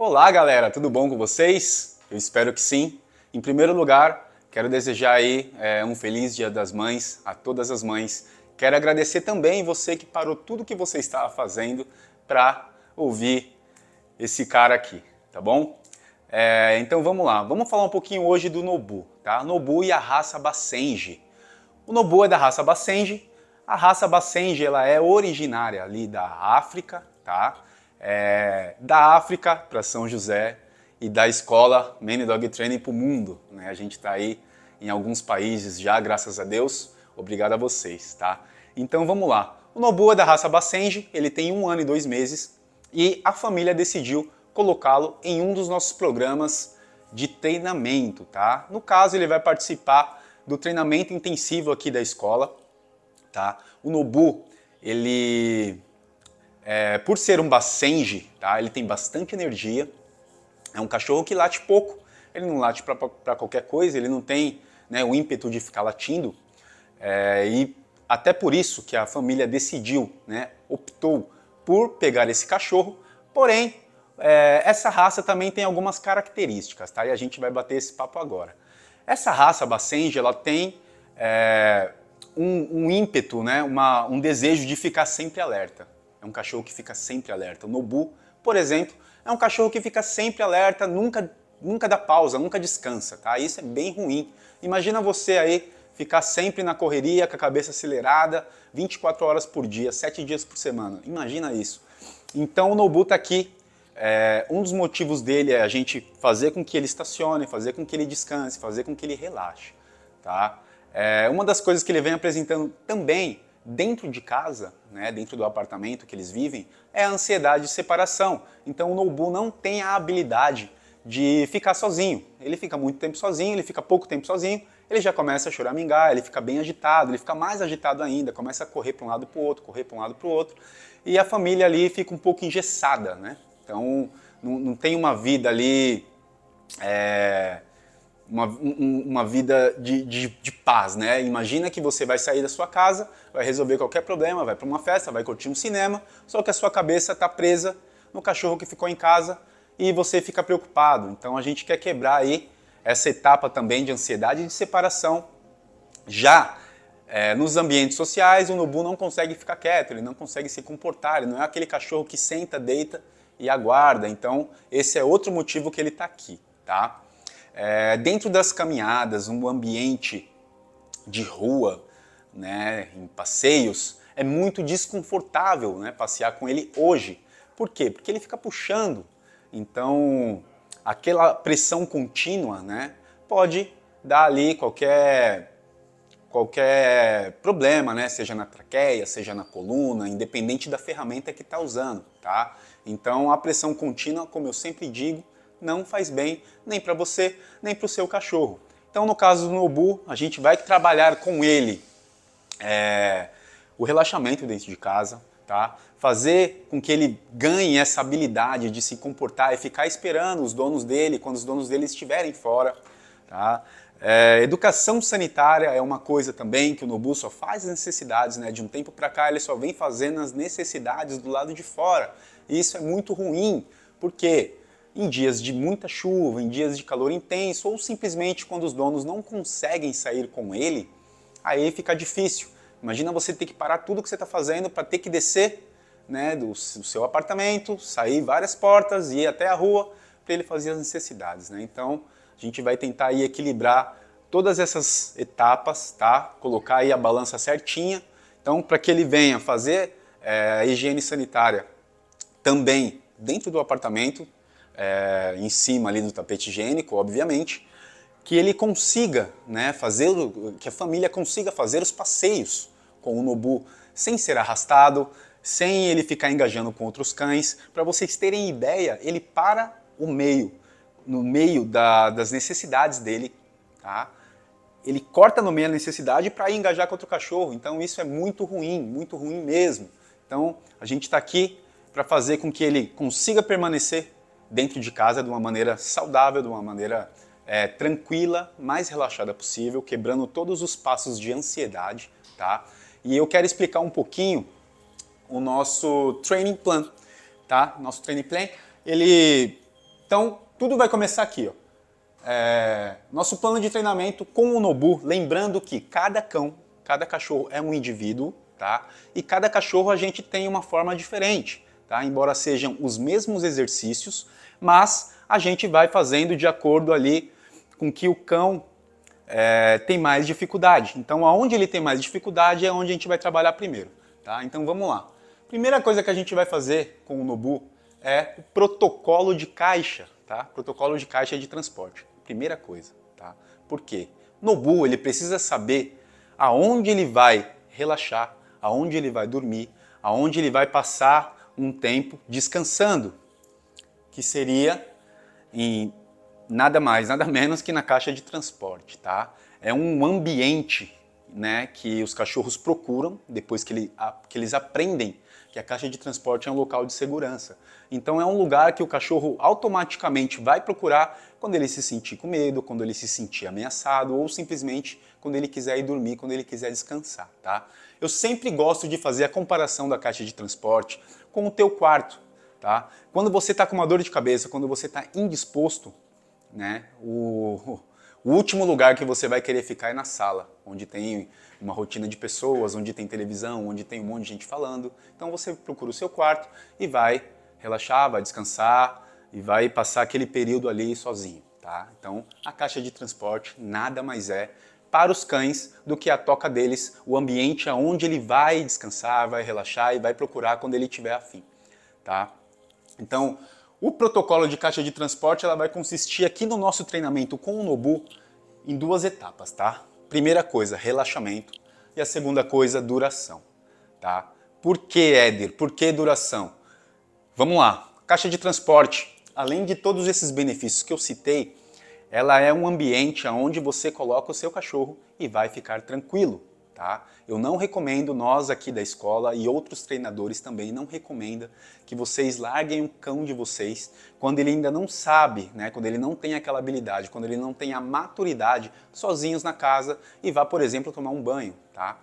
Olá, galera, tudo bom com vocês? Eu espero que sim. Em primeiro lugar, quero desejar aí é, um feliz Dia das Mães a todas as mães. Quero agradecer também você que parou tudo que você estava fazendo para ouvir esse cara aqui, tá bom? É, então vamos lá, vamos falar um pouquinho hoje do Nobu, tá? Nobu e a raça Basenji. O Nobu é da raça Basenji. A raça Basenji ela é originária ali da África, tá? é, da África para São José e da escola Many Dog Training para o mundo. Né? A gente está aí em alguns países já, graças a Deus. Obrigado a vocês, tá? Então vamos lá. O Nobu é da raça Basenji, ele tem um ano e dois meses e a família decidiu colocá-lo em um dos nossos programas de treinamento, tá? No caso, ele vai participar do treinamento intensivo aqui da escola, tá? O Nobu, ele é, por ser um Basenji, tá? ele tem bastante energia, é um cachorro que late pouco, ele não late para qualquer coisa, ele não tem né, o ímpeto de ficar latindo, é, e até por isso que a família decidiu, né, optou por pegar esse cachorro, porém, é, essa raça também tem algumas características, tá? e a gente vai bater esse papo agora. Essa raça Basenji, ela tem é, um, um, ímpeto, né, uma, um desejo de ficar sempre alerta um cachorro que fica sempre alerta. O Nobu, por exemplo, é um cachorro que fica sempre alerta, nunca, nunca dá pausa, nunca descansa, tá? Isso é bem ruim. Imagina você aí ficar sempre na correria, com a cabeça acelerada, 24 horas por dia, 7 dias por semana. Imagina isso. Então o Nobu tá aqui. É, um dos motivos dele é a gente fazer com que ele estacione, fazer com que ele descanse, fazer com que ele relaxe, tá? É, uma das coisas que ele vem apresentando também dentro de casa, né, dentro do apartamento que eles vivem, é a ansiedade de separação. Então o Nobu não tem a habilidade de ficar sozinho. Ele fica muito tempo sozinho, ele fica pouco tempo sozinho, ele já começa a choramingar, ele fica bem agitado, ele fica mais agitado ainda, começa a correr para um lado para o outro, correr para um lado para o outro, e a família ali fica um pouco engessada, né? Então não, não tem uma vida ali é, uma, um, uma vida de, de, de, paz, né? Imagina que você vai sair da sua casa, vai resolver qualquer problema, vai para uma festa, vai curtir um cinema, só que a sua cabeça está presa no cachorro que ficou em casa e você fica preocupado. Então a gente quer quebrar aí essa etapa também de ansiedade e de separação. Já é, nos ambientes sociais, o Nubu não consegue ficar quieto, ele não consegue se comportar, ele não é aquele cachorro que senta, deita e aguarda. Então, esse é outro motivo que ele está aqui, tá? É, dentro das caminhadas, um ambiente de rua, né, em passeios, é muito desconfortável né, passear com ele hoje. Por quê? Porque ele fica puxando. Então, aquela pressão contínua né, pode dar ali qualquer qualquer problema, né? Seja na traqueia, seja na coluna, independente da ferramenta que está usando, tá? Então a pressão contínua, como eu sempre digo, não faz bem nem para você, nem para o seu cachorro. Então, no caso do Nobu, a gente vai trabalhar com ele é, o relaxamento dentro de casa, tá? Fazer com que ele ganhe essa habilidade de se comportar e ficar esperando os donos dele quando os donos dele estiverem fora, tá? É, educação sanitária é uma coisa também que o Nobu só faz as necessidades, né? De um tempo para cá ele só vem fazendo as necessidades do lado de fora. E isso é muito ruim, porque em dias de muita chuva, em dias de calor intenso ou simplesmente quando os donos não conseguem sair com ele, aí fica difícil. Imagina você ter que parar tudo que você está fazendo para ter que descer né, do, do, seu apartamento, sair várias portas e ir até a rua para ele fazer as necessidades. Né? Então a gente vai tentar aí equilibrar todas essas etapas, tá? Colocar aí a balança certinha. Então para que ele venha fazer é, higiene sanitária também dentro do apartamento, é, em cima ali do tapete higiênico, obviamente, que ele consiga né, fazer, que a família consiga fazer os passeios com o Nobu sem ser arrastado, sem ele ficar engajando com outros cães. Para vocês terem ideia, ele para o meio, no meio da, das necessidades dele, tá? Ele corta no meio a necessidade para engajar com outro cachorro. Então isso é muito ruim, muito ruim mesmo. Então a gente está aqui para fazer com que ele consiga permanecer dentro de casa de uma maneira saudável, de uma maneira é, tranquila, mais relaxada possível, quebrando todos os passos de ansiedade, tá? E eu quero explicar um pouquinho o nosso training plan, tá? Nosso training plan, ele... Então, tudo vai começar aqui, ó. É... Nosso plano de treinamento com o Nobu, lembrando que cada cão, cada cachorro é um indivíduo, tá? E cada cachorro a gente tem uma forma diferente tá? Embora sejam os mesmos exercícios, mas a gente vai fazendo de acordo ali com que o cão é, tem mais dificuldade. Então, aonde ele tem mais dificuldade é onde a gente vai trabalhar primeiro, tá? Então, vamos lá. Primeira coisa que a gente vai fazer com o Nobu é o protocolo de caixa, tá? Protocolo de caixa de transporte. Primeira coisa, tá? Por quê? Nobu, ele precisa saber aonde ele vai relaxar, aonde ele vai dormir, aonde ele vai passar um tempo descansando, que seria em nada mais, nada menos que na caixa de transporte, tá? É um ambiente, né, que os cachorros procuram depois que, ele, que eles aprendem que a caixa de transporte é um local de segurança. Então é um lugar que o cachorro automaticamente vai procurar quando ele se sentir com medo, quando ele se sentir ameaçado ou simplesmente quando ele quiser ir dormir, quando ele quiser descansar, tá? Eu sempre gosto de fazer a comparação da caixa de transporte com o teu quarto, tá? Quando você está com uma dor de cabeça, quando você está indisposto, né? O, o último lugar que você vai querer ficar é na sala, onde tem uma rotina de pessoas, onde tem televisão, onde tem um monte de gente falando. Então você procura o seu quarto e vai relaxar, vai descansar, e vai passar aquele período ali sozinho, tá? Então, a caixa de transporte nada mais é para os cães do que a toca deles, o ambiente aonde ele vai descansar, vai relaxar e vai procurar quando ele tiver afim, tá? Então, o protocolo de caixa de transporte ela vai consistir aqui no nosso treinamento com o Nobu em duas etapas, tá? Primeira coisa, relaxamento e a segunda coisa, duração, tá? Por que, Éder? Por que duração? Vamos lá. Caixa de transporte, além de todos esses benefícios que eu citei, ela é um ambiente onde você coloca o seu cachorro e vai ficar tranquilo, tá? Eu não recomendo, nós aqui da escola e outros treinadores também não recomenda que vocês larguem o cão de vocês quando ele ainda não sabe, né? Quando ele não tem aquela habilidade, quando ele não tem a maturidade, sozinhos na casa e vá, por exemplo, tomar um banho, tá?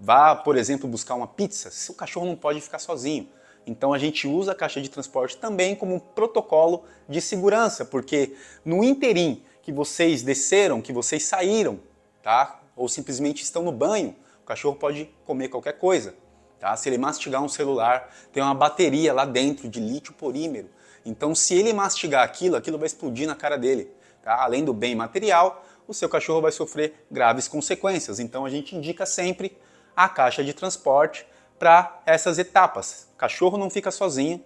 Vá, por exemplo, buscar uma pizza. Seu cachorro não pode ficar sozinho. Então a gente usa a caixa de transporte também como um protocolo de segurança, porque no interim que vocês desceram, que vocês saíram, tá? Ou simplesmente estão no banho, o cachorro pode comer qualquer coisa, tá? Se ele mastigar um celular, tem uma bateria lá dentro de lítio porímero. Então se ele mastigar aquilo, aquilo vai explodir na cara dele, tá? Além do bem material, o seu cachorro vai sofrer graves consequências. Então a gente indica sempre a caixa de transporte para essas etapas. Cachorro não fica sozinho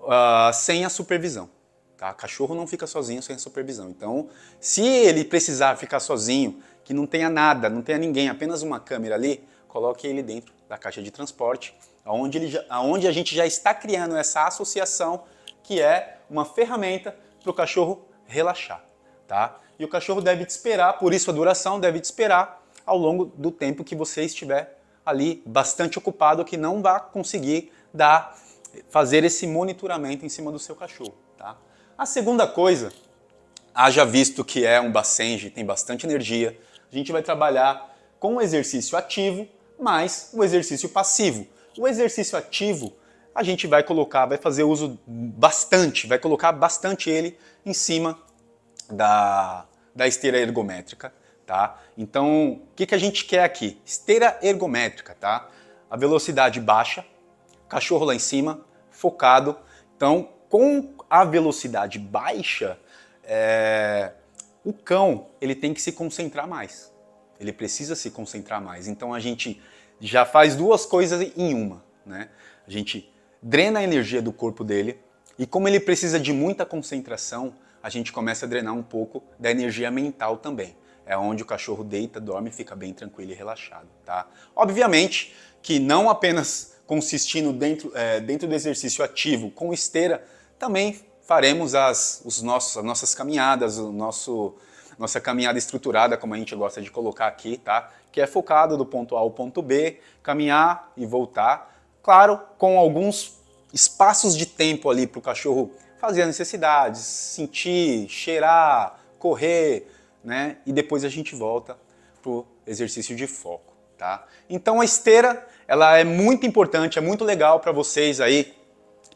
uh, sem a supervisão. Tá? Cachorro não fica sozinho sem a supervisão. Então, se ele precisar ficar sozinho, que não tenha nada, não tenha ninguém, apenas uma câmera ali, coloque ele dentro da caixa de transporte, aonde, ele já, a gente já está criando essa associação que é uma ferramenta para o cachorro relaxar. Tá? E o cachorro deve te esperar, por isso a duração deve te esperar ao longo do tempo que você estiver ali bastante ocupado que não vai conseguir dar, fazer esse monitoramento em cima do seu cachorro. Tá? A segunda coisa, haja visto que é um Basenji, tem bastante energia, a gente vai trabalhar com o exercício ativo mais o exercício passivo. O exercício ativo a gente vai colocar, vai fazer uso bastante, vai colocar bastante ele em cima da, da esteira ergométrica tá? Então, o que, que a gente quer aqui? Esteira ergométrica, tá? A velocidade baixa, cachorro lá em cima, focado. Então, com a velocidade baixa, é... o cão ele tem que se concentrar mais. Ele precisa se concentrar mais. Então, a gente já faz duas coisas em uma, né? A gente drena a energia do corpo dele e como ele precisa de muita concentração, a gente começa a drenar um pouco da energia mental também é onde o cachorro deita, dorme, fica bem tranquilo e relaxado, tá? Obviamente que não apenas consistindo dentro, é, dentro do exercício ativo com esteira, também faremos as, os nossos, as nossas caminhadas, o nosso, nossa caminhada estruturada, como a gente gosta de colocar aqui, tá? Que é focado do ponto A ao ponto B, caminhar e voltar. Claro, com alguns espaços de tempo ali para o cachorro fazer as necessidades, sentir, cheirar, correr, né? E depois a gente volta pro exercício de foco, tá? Então a esteira, ela é muito importante, é muito legal para vocês aí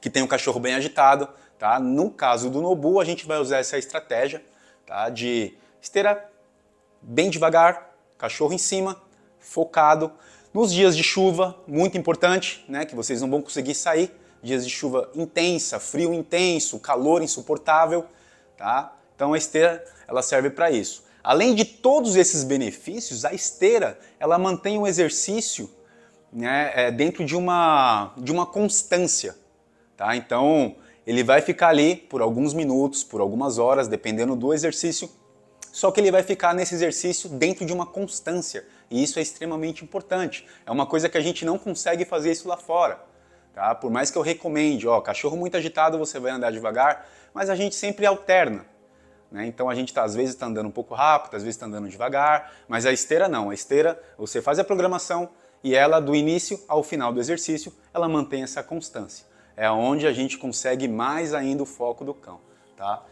que tem um cachorro bem agitado, tá? No caso do Nobu, a gente vai usar essa estratégia, tá? De esteira bem devagar, cachorro em cima, focado. Nos dias de chuva, muito importante, né? Que vocês não vão conseguir sair. Dias de chuva intensa, frio intenso, calor insuportável, tá? Então a esteira ela serve para isso. Além de todos esses benefícios, a esteira ela mantém o exercício né, é, dentro de uma, de uma constância. Tá? Então ele vai ficar ali por alguns minutos, por algumas horas, dependendo do exercício, só que ele vai ficar nesse exercício dentro de uma constância. E isso é extremamente importante. É uma coisa que a gente não consegue fazer isso lá fora. Tá? Por mais que eu recomende, ó, cachorro muito agitado, você vai andar devagar, mas a gente sempre alterna. Né? Então a gente tá, às vezes está andando um pouco rápido, às vezes está andando devagar, mas a esteira não. A esteira, você faz a programação e ela, do início ao final do exercício, ela mantém essa constância. É onde a gente consegue mais ainda o foco do cão. Tá?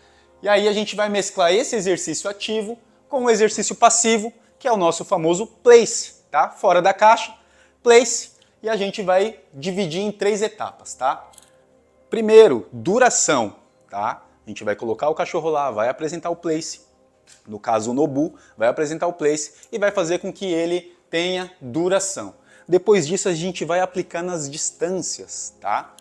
E aí a gente vai mesclar esse exercício ativo com o exercício passivo, que é o nosso famoso place, tá? fora da caixa, place, e a gente vai dividir em três etapas. Tá? Primeiro, duração. Tá? A gente vai colocar o cachorro lá, vai apresentar o place. No caso, o Nobu vai apresentar o place e vai fazer com que ele tenha duração. Depois disso, a gente vai aplicar nas distâncias, tá?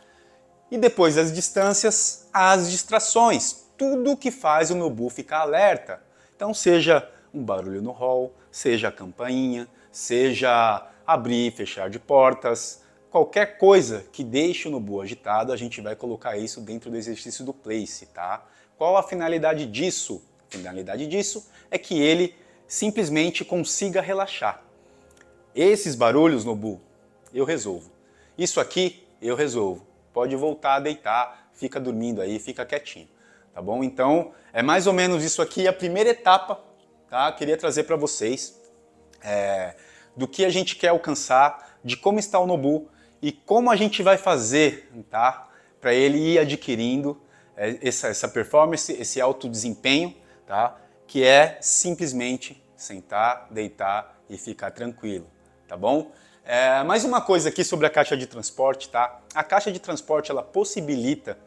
E depois das distâncias, as distrações. Tudo que faz o Nobu ficar alerta. Então, seja um barulho no hall, seja a campainha, seja abrir e fechar de portas, Qualquer coisa que deixe o Nobu agitado, a gente vai colocar isso dentro do exercício do place, tá? Qual a finalidade disso? A finalidade disso é que ele simplesmente consiga relaxar. Esses barulhos, Nobu, eu resolvo. Isso aqui, eu resolvo. Pode voltar a deitar, fica dormindo aí, fica quietinho, tá bom? Então, é mais ou menos isso aqui, a primeira etapa, tá? queria trazer para vocês é, do que a gente quer alcançar, de como está o Nobu, e como a gente vai fazer tá? para ele ir adquirindo é, essa, essa performance, esse alto desempenho, tá? que é simplesmente sentar, deitar e ficar tranquilo, tá bom? É, mais uma coisa aqui sobre a caixa de transporte, tá? A caixa de transporte ela possibilita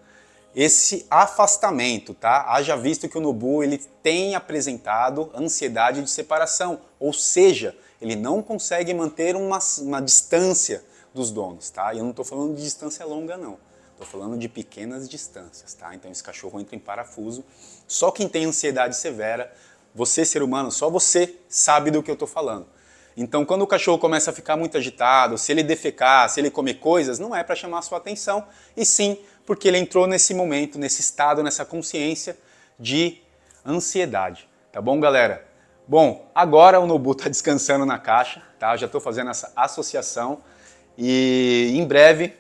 esse afastamento, tá? Haja visto que o Nobu ele tem apresentado ansiedade de separação, ou seja, ele não consegue manter uma, uma distância dos donos, tá? E eu não estou falando de distância longa, não. Estou falando de pequenas distâncias, tá? Então esse cachorro entra em parafuso. Só quem tem ansiedade severa, você ser humano, só você sabe do que eu estou falando. Então, quando o cachorro começa a ficar muito agitado, se ele defecar, se ele comer coisas, não é para chamar a sua atenção, e sim porque ele entrou nesse momento, nesse estado, nessa consciência de ansiedade. Tá bom, galera? Bom, agora o Nobu está descansando na caixa, tá? Eu já estou fazendo essa associação. E em breve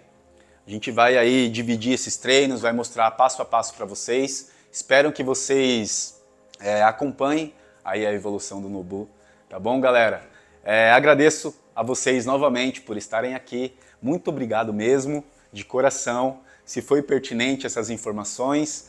a gente vai aí dividir esses treinos, vai mostrar passo a passo para vocês. Espero que vocês é, acompanhem aí a evolução do Nobu, tá bom, galera? É, agradeço a vocês novamente por estarem aqui. Muito obrigado mesmo, de coração. Se foi pertinente essas informações,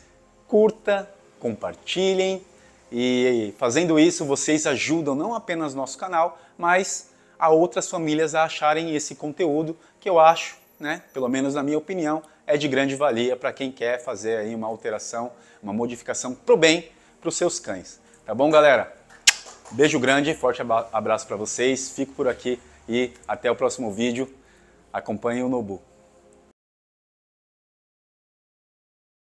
curta, compartilhem e fazendo isso vocês ajudam não apenas nosso canal, mas a outras famílias a acharem esse conteúdo que eu acho, né, pelo menos na minha opinião, é de grande valia para quem quer fazer aí uma alteração, uma modificação pro bem para os seus cães. Tá bom, galera? Beijo grande, forte abraço para vocês. Fico por aqui e até o próximo vídeo. Acompanhe o Nobu.